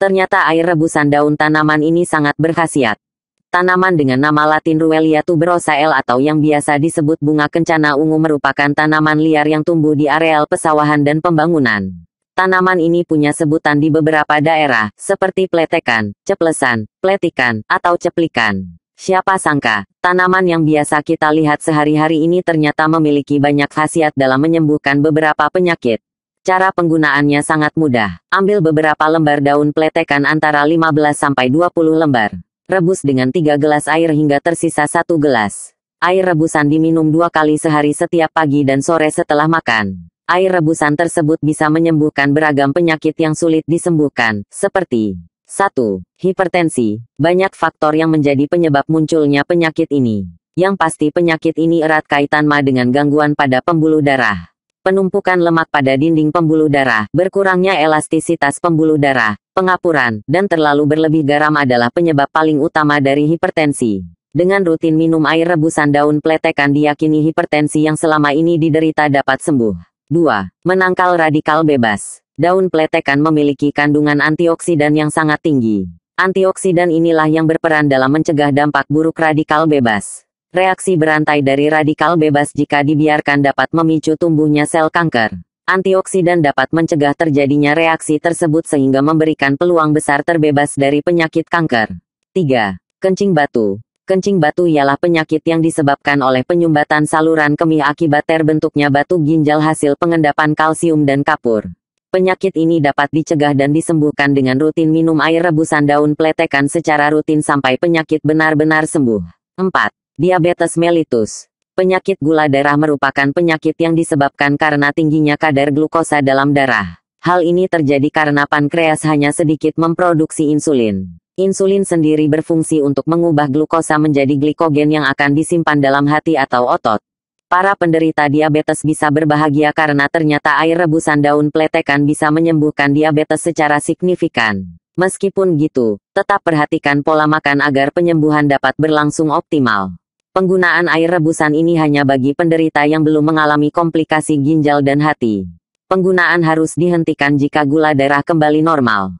Ternyata air rebusan daun tanaman ini sangat berkhasiat. Tanaman dengan nama latin Ruellia tuberosa L atau yang biasa disebut bunga kencana ungu merupakan tanaman liar yang tumbuh di areal pesawahan dan pembangunan. Tanaman ini punya sebutan di beberapa daerah, seperti pletekan, ceplesan, pletikan, atau ceplikan. Siapa sangka, tanaman yang biasa kita lihat sehari-hari ini ternyata memiliki banyak khasiat dalam menyembuhkan beberapa penyakit. Cara penggunaannya sangat mudah. Ambil beberapa lembar daun pletekan antara 15 sampai 20 lembar. Rebus dengan 3 gelas air hingga tersisa 1 gelas. Air rebusan diminum dua kali sehari setiap pagi dan sore setelah makan. Air rebusan tersebut bisa menyembuhkan beragam penyakit yang sulit disembuhkan, seperti 1. Hipertensi. Banyak faktor yang menjadi penyebab munculnya penyakit ini. Yang pasti penyakit ini erat kaitan ma dengan gangguan pada pembuluh darah penumpukan lemak pada dinding pembuluh darah, berkurangnya elastisitas pembuluh darah, pengapuran, dan terlalu berlebih garam adalah penyebab paling utama dari hipertensi. Dengan rutin minum air rebusan daun pletekan diyakini hipertensi yang selama ini diderita dapat sembuh. 2. Menangkal radikal bebas. Daun pletekan memiliki kandungan antioksidan yang sangat tinggi. Antioksidan inilah yang berperan dalam mencegah dampak buruk radikal bebas. Reaksi berantai dari radikal bebas jika dibiarkan dapat memicu tumbuhnya sel kanker. Antioksidan dapat mencegah terjadinya reaksi tersebut sehingga memberikan peluang besar terbebas dari penyakit kanker. 3. Kencing batu. Kencing batu ialah penyakit yang disebabkan oleh penyumbatan saluran kemih akibat terbentuknya batu ginjal hasil pengendapan kalsium dan kapur. Penyakit ini dapat dicegah dan disembuhkan dengan rutin minum air rebusan daun pletekan secara rutin sampai penyakit benar-benar sembuh. 4. Diabetes mellitus. Penyakit gula darah merupakan penyakit yang disebabkan karena tingginya kadar glukosa dalam darah. Hal ini terjadi karena pankreas hanya sedikit memproduksi insulin. Insulin sendiri berfungsi untuk mengubah glukosa menjadi glikogen yang akan disimpan dalam hati atau otot. Para penderita diabetes bisa berbahagia karena ternyata air rebusan daun pletekan bisa menyembuhkan diabetes secara signifikan. Meskipun gitu, tetap perhatikan pola makan agar penyembuhan dapat berlangsung optimal. Penggunaan air rebusan ini hanya bagi penderita yang belum mengalami komplikasi ginjal dan hati. Penggunaan harus dihentikan jika gula darah kembali normal.